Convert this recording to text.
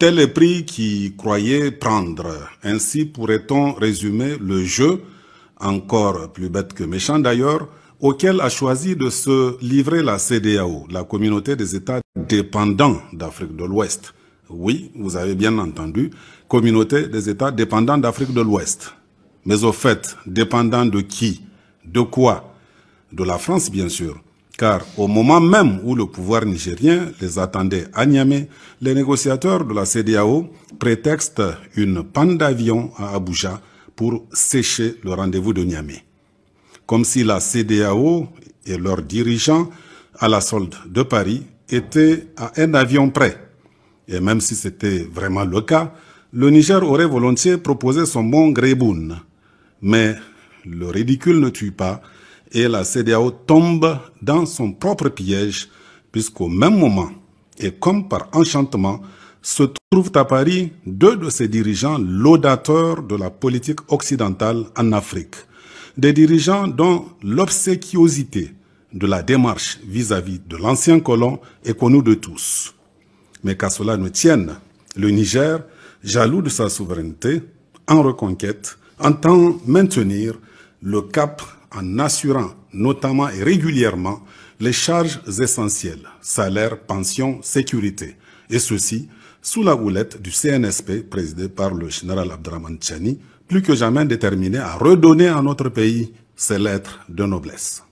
Tel est le prix qu'il croyait prendre. Ainsi pourrait-on résumer le jeu, encore plus bête que méchant d'ailleurs, auquel a choisi de se livrer la CDAO, la communauté des États dépendants d'Afrique de l'Ouest. Oui, vous avez bien entendu, communauté des États dépendants d'Afrique de l'Ouest. Mais au fait, dépendant de qui De quoi De la France, bien sûr. Car au moment même où le pouvoir nigérien les attendait à Niamey, les négociateurs de la CDAO prétextent une panne d'avion à Abuja pour sécher le rendez-vous de Niamey. Comme si la CDAO et leurs dirigeants à la solde de Paris étaient à un avion près. Et même si c'était vraiment le cas, le Niger aurait volontiers proposé son bon greboun. Mais le ridicule ne tue pas et la CDAO tombe dans son propre piège puisqu'au même moment et comme par enchantement se trouvent à Paris deux de ses dirigeants laudateurs de la politique occidentale en Afrique. Des dirigeants dont l'obséquiosité de la démarche vis-à-vis -vis de l'ancien colon est connue de tous. Mais qu'à cela ne tienne, le Niger, jaloux de sa souveraineté, en reconquête, entend maintenir le cap en assurant notamment et régulièrement les charges essentielles, salaires, pension, sécurité, et ceci sous la houlette du CNSP présidé par le général Abdraman Tchani, plus que jamais déterminé à redonner à notre pays ses lettres de noblesse.